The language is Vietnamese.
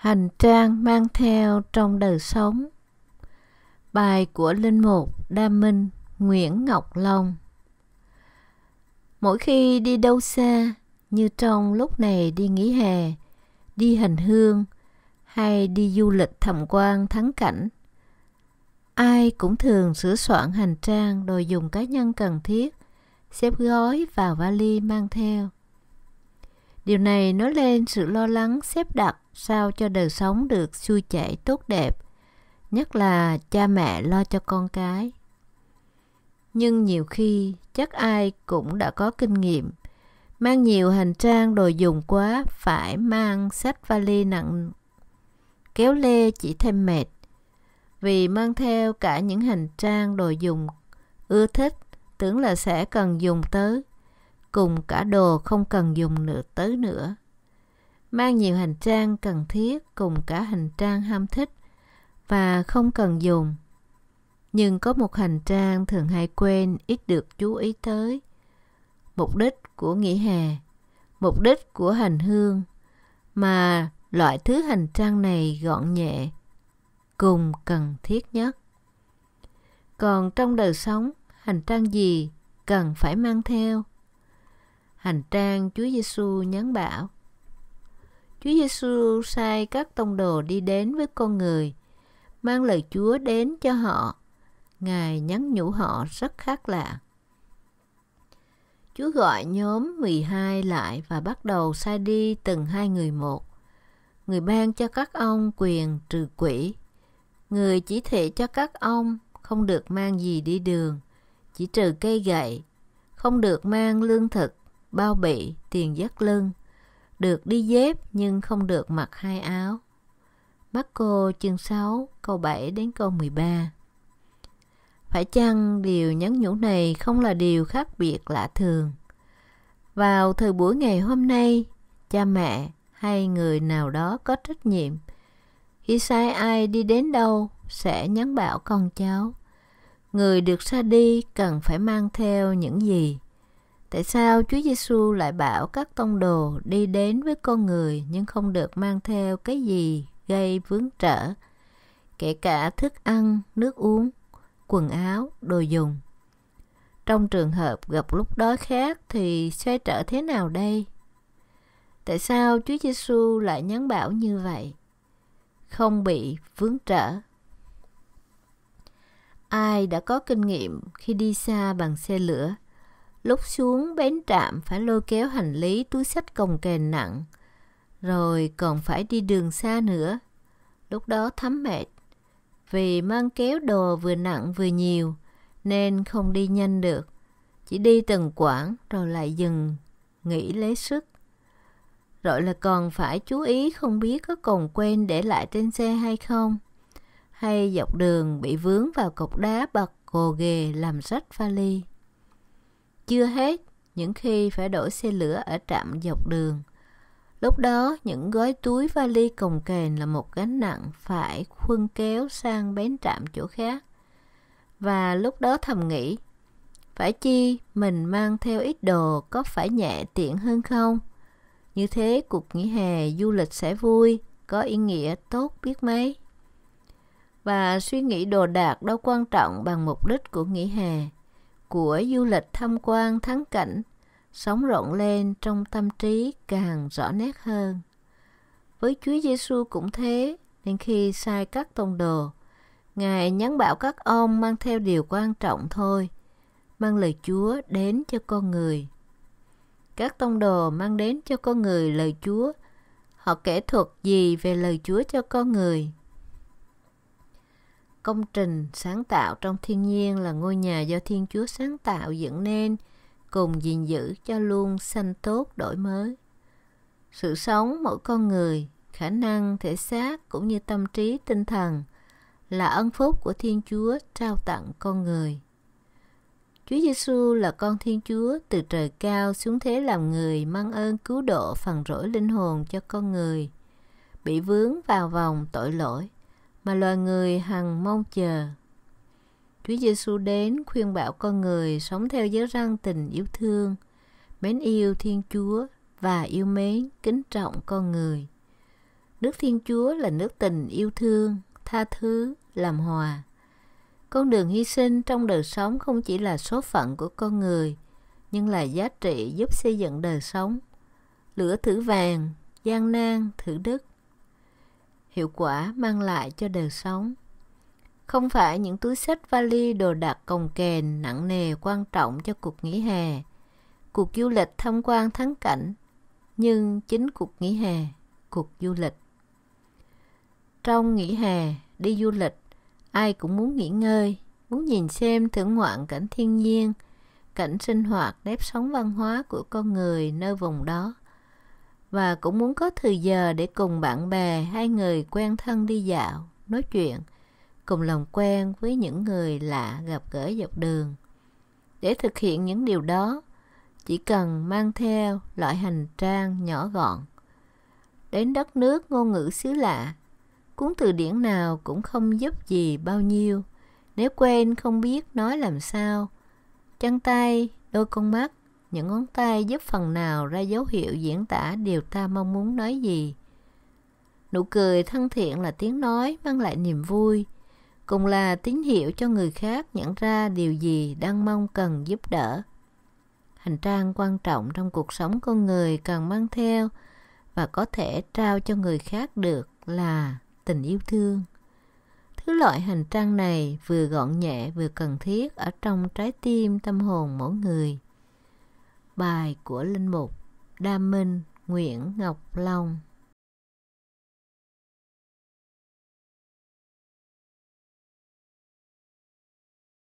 hành trang mang theo trong đời sống bài của linh mục đa minh nguyễn ngọc long mỗi khi đi đâu xa như trong lúc này đi nghỉ hè đi hành hương hay đi du lịch tham quan thắng cảnh ai cũng thường sửa soạn hành trang đồ dùng cá nhân cần thiết xếp gói vào vali mang theo điều này nói lên sự lo lắng xếp đặt sao cho đời sống được xuôi chảy tốt đẹp, nhất là cha mẹ lo cho con cái. Nhưng nhiều khi chắc ai cũng đã có kinh nghiệm, mang nhiều hành trang đồ dùng quá phải mang sách vali nặng kéo lê chỉ thêm mệt vì mang theo cả những hành trang đồ dùng ưa thích tưởng là sẽ cần dùng tới cùng cả đồ không cần dùng nữa tới nữa mang nhiều hành trang cần thiết cùng cả hành trang ham thích và không cần dùng. Nhưng có một hành trang thường hay quên ít được chú ý tới. Mục đích của nghỉ hè, mục đích của hành hương mà loại thứ hành trang này gọn nhẹ cùng cần thiết nhất. Còn trong đời sống, hành trang gì cần phải mang theo? Hành trang Chúa Giêsu nhắn bảo – Chúa Giêsu sai các tông đồ đi đến với con người, mang lời Chúa đến cho họ. Ngài nhắn nhủ họ rất khác lạ. Chúa gọi nhóm 12 lại và bắt đầu sai đi từng hai người một. Người ban cho các ông quyền trừ quỷ. Người chỉ thị cho các ông không được mang gì đi đường, chỉ trừ cây gậy, không được mang lương thực, bao bị, tiền dắt lưng được đi dép nhưng không được mặc hai áo. Bắt cô chương 6, câu 7 đến câu 13. Phải chăng điều nhắn nhủ này không là điều khác biệt lạ thường? Vào thời buổi ngày hôm nay, cha mẹ hay người nào đó có trách nhiệm khi sai ai đi đến đâu sẽ nhắn bảo con cháu người được xa đi cần phải mang theo những gì Tại sao Chúa Giêsu lại bảo các tông đồ đi đến với con người nhưng không được mang theo cái gì gây vướng trở, kể cả thức ăn, nước uống, quần áo, đồ dùng? Trong trường hợp gặp lúc đói khác thì xoay trở thế nào đây? Tại sao Chúa Giêsu lại nhắn bảo như vậy? Không bị vướng trở. Ai đã có kinh nghiệm khi đi xa bằng xe lửa? Lúc xuống bến trạm phải lôi kéo hành lý túi sách cồng kềnh nặng, rồi còn phải đi đường xa nữa. Lúc đó thấm mệt, vì mang kéo đồ vừa nặng vừa nhiều nên không đi nhanh được. Chỉ đi từng quãng rồi lại dừng, nghỉ lấy sức. Rồi là còn phải chú ý không biết có còn quên để lại trên xe hay không. Hay dọc đường bị vướng vào cột đá bật cồ ghề làm rách vali chưa hết, những khi phải đổi xe lửa ở trạm dọc đường. Lúc đó, những gói túi vali cồng kềnh là một gánh nặng phải khuân kéo sang bến trạm chỗ khác. Và lúc đó thầm nghĩ, phải chi mình mang theo ít đồ có phải nhẹ tiện hơn không? Như thế cuộc nghỉ hè du lịch sẽ vui, có ý nghĩa tốt biết mấy. Và suy nghĩ đồ đạc đâu quan trọng bằng mục đích của nghỉ hè của du lịch tham quan thắng cảnh sống rộn lên trong tâm trí càng rõ nét hơn. Với Chúa Giêsu cũng thế, nên khi sai các tông đồ, Ngài nhắn bảo các ông mang theo điều quan trọng thôi, mang lời Chúa đến cho con người. Các tông đồ mang đến cho con người lời Chúa, họ kể thuật gì về lời Chúa cho con người? công trình sáng tạo trong thiên nhiên là ngôi nhà do Thiên Chúa sáng tạo dựng nên, cùng gìn giữ cho luôn xanh tốt đổi mới. Sự sống mỗi con người, khả năng thể xác cũng như tâm trí tinh thần là ân phúc của Thiên Chúa trao tặng con người. Chúa Giêsu là con Thiên Chúa từ trời cao xuống thế làm người mang ơn cứu độ phần rỗi linh hồn cho con người bị vướng vào vòng tội lỗi mà loài người hằng mong chờ. Chúa Giêsu đến khuyên bảo con người sống theo giới răng tình yêu thương, mến yêu Thiên Chúa và yêu mến, kính trọng con người. Nước Thiên Chúa là nước tình yêu thương, tha thứ, làm hòa. Con đường hy sinh trong đời sống không chỉ là số phận của con người, nhưng là giá trị giúp xây dựng đời sống. Lửa thử vàng, gian nan thử đức, hiệu quả mang lại cho đời sống không phải những túi sách vali đồ đạc cồng kềnh nặng nề quan trọng cho cuộc nghỉ hè cuộc du lịch tham quan thắng cảnh nhưng chính cuộc nghỉ hè cuộc du lịch trong nghỉ hè đi du lịch ai cũng muốn nghỉ ngơi muốn nhìn xem thưởng ngoạn cảnh thiên nhiên cảnh sinh hoạt nếp sống văn hóa của con người nơi vùng đó và cũng muốn có thời giờ để cùng bạn bè hai người quen thân đi dạo, nói chuyện, cùng lòng quen với những người lạ gặp gỡ dọc đường. Để thực hiện những điều đó, chỉ cần mang theo loại hành trang nhỏ gọn. Đến đất nước ngôn ngữ xứ lạ, cuốn từ điển nào cũng không giúp gì bao nhiêu. Nếu quên không biết nói làm sao, chân tay, đôi con mắt những ngón tay giúp phần nào ra dấu hiệu diễn tả điều ta mong muốn nói gì nụ cười thân thiện là tiếng nói mang lại niềm vui cùng là tín hiệu cho người khác nhận ra điều gì đang mong cần giúp đỡ hành trang quan trọng trong cuộc sống con người cần mang theo và có thể trao cho người khác được là tình yêu thương thứ loại hành trang này vừa gọn nhẹ vừa cần thiết ở trong trái tim tâm hồn mỗi người Bài của Linh Mục Đa Minh Nguyễn Ngọc Long